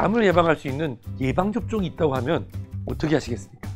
암을 예방할 수 있는 예방접종이 있다고 하면 어떻게 하시겠습니까?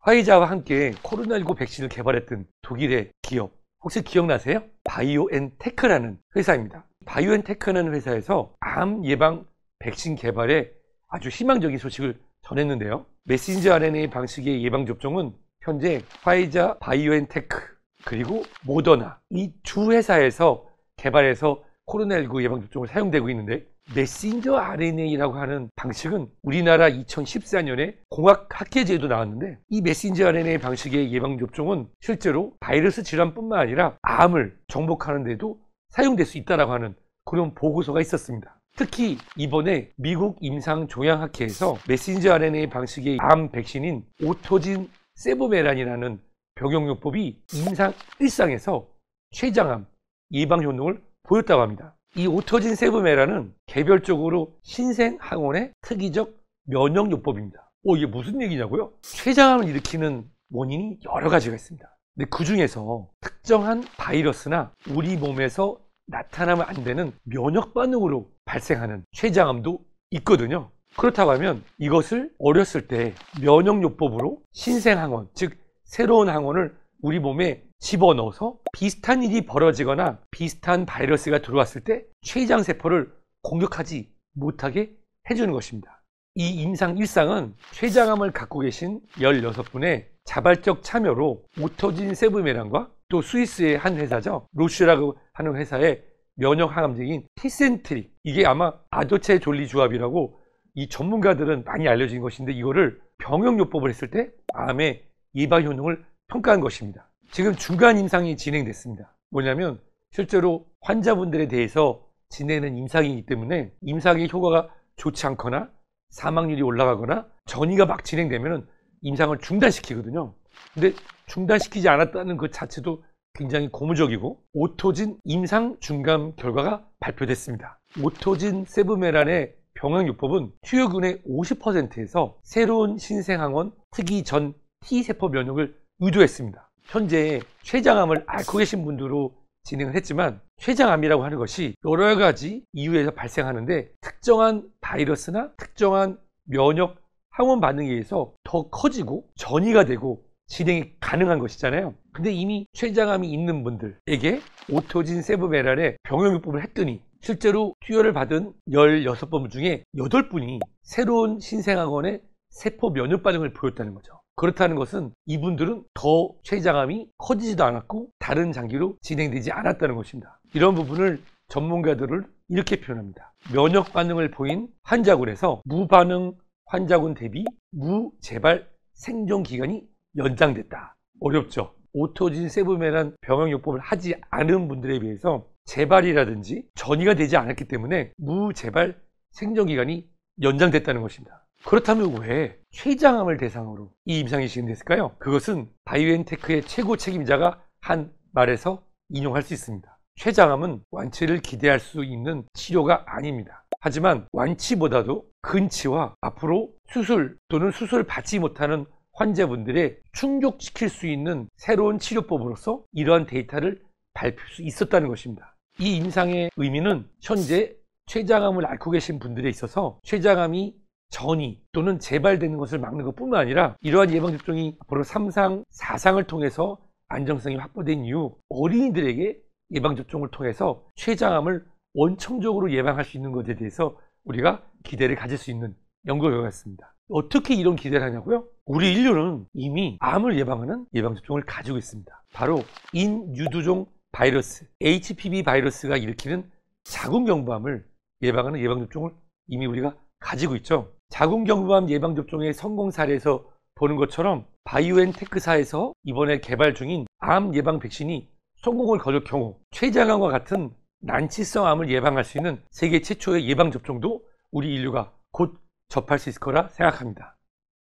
화이자와 함께 코로나19 백신을 개발했던 독일의 기업 혹시 기억나세요? 바이오엔테크라는 회사입니다. 바이오엔테크라는 회사에서 암 예방 백신 개발에 아주 희망적인 소식을 전했는데요. 메신저 RNA 방식의 예방 접종은 현재 화이자 바이오엔테크 그리고 모더나 이 두 회사에서 개발해서 코로나19 그 예방접종을 사용되고 있는데 메신저 RNA라고 하는 방식은 우리나라 2014년에 공학학회제도 나왔는데 이 메신저 RNA 방식의 예방접종은 실제로 바이러스 질환뿐만 아니라 암을 정복하는 데도 사용될 수 있다라고 하는 그런 보고서가 있었습니다. 특히 이번에 미국 임상종양학회에서 메신저 RNA 방식의 암 백신인 오토진 세보메란이라는 병용요법이 임상 일상에서 췌장암 예방 효능을 보였다고 합니다. 이 오토진 세브메라는 개별적으로 신생 항원의 특이적 면역요법입니다. 오, 어, 이게 무슨 얘기냐고요? 췌장암을 일으키는 원인이 여러 가지가 있습니다. 근데 그 중에서 특정한 바이러스나 우리 몸에서 나타나면 안 되는 면역 반응으로 발생하는 췌장암도 있거든요. 그렇다고 하면 이것을 어렸을 때 면역요법으로 신생항원, 즉 새로운 항원을 우리 몸에 집어넣어서 비슷한 일이 벌어지거나 비슷한 바이러스가 들어왔을 때 췌장 세포를 공격하지 못하게 해주는 것입니다. 이 임상 일상은 췌장암을 갖고 계신 16분의 자발적 참여로 오토진 세브메란과 또 스위스의 한 회사죠. 로슈라고 하는 회사의 면역 항암제인 티센트릭 이게 아마 아도체 졸리 조합이라고 이 전문가들은 많이 알려진 것인데 이거를 병역 요법을 했을 때 암의 예방 효능을 평가한 것입니다. 지금 주간 임상이 진행됐습니다. 뭐냐면 실제로 환자분들에 대해서 지내는 임상이기 때문에 임상의 효과가 좋지 않거나 사망률이 올라가거나 전이가 막 진행되면 임상을 중단시키거든요. 근데 중단시키지 않았다는 그 자체도 굉장히 고무적이고 오토진 임상 중간 결과가 발표됐습니다. 오토진 세브메란의 병행요법은 투여군의 50%에서 새로운 신생항원 특이 전 T세포 면역을 의도했습니다. 현재 췌장암을 앓고 계신 분들로 진행을 했지만 췌장암이라고 하는 것이 여러 가지 이유에서 발생하는데 특정한 바이러스나 특정한 면역 항원 반응에 의해서 더 커지고 전이가 되고 진행이 가능한 것이잖아요. 근데 이미 췌장암이 있는 분들에게 오토진 세부메랄의 병용요법을 했더니 실제로 투여를 받은 16번 중에 8분이 새로운 신생항원의 세포 면역 반응을 보였다는 거죠. 그렇다는 것은 이분들은 더 췌장암이 커지지도 않았고 다른 장기로 진행되지 않았다는 것입니다. 이런 부분을 전문가들을 이렇게 표현합니다. 면역 반응을 보인 환자군에서 무반응 환자군 대비 무재발 생존 기간이 연장됐다. 어렵죠. 오토진 세부메란병역요법을 하지 않은 분들에 비해서 재발이라든지 전이가 되지 않았기 때문에 무재발 생존 기간이 연장됐다는 것입니다. 그렇다면 왜 췌장암을 대상으로 이 임상이 시행됐을까요? 그것은 바이오엔테크의 최고 책임자가 한 말에서 인용할 수 있습니다. 췌장암은 완치를 기대할 수 있는 치료가 아닙니다. 하지만 완치보다도 근치와 앞으로 수술 또는 수술 받지 못하는 환자분들의 충족시킬 수 있는 새로운 치료법으로서 이러한 데이터를 밝힐 수 있었다는 것입니다. 이 임상의 의미는 현재 췌장암을 앓고 계신 분들에 있어서 췌장암이 전이 또는 재발되는 것을 막는 것뿐만 아니라 이러한 예방접종이 앞으로 3상, 4상을 통해서 안정성이 확보된 이후 어린이들에게 예방접종을 통해서 췌장암을 원청적으로 예방할 수 있는 것에 대해서 우리가 기대를 가질 수 있는 연구 결과였습니다. 어떻게 이런 기대를 하냐고요? 우리 인류는 이미 암을 예방하는 예방접종을 가지고 있습니다. 바로 인유두종 바이러스, HPV 바이러스가 일으키는 자궁경부암을 예방하는 예방접종을 이미 우리가 가지고 있죠. 자궁경부암 예방접종의 성공 사례에서 보는 것처럼 바이오엔테크사에서 이번에 개발 중인 암 예방 백신이 성공을 거둘 경우 최장암과 같은 난치성 암을 예방할 수 있는 세계 최초의 예방접종도 우리 인류가 곧 접할 수 있을 거라 생각합니다.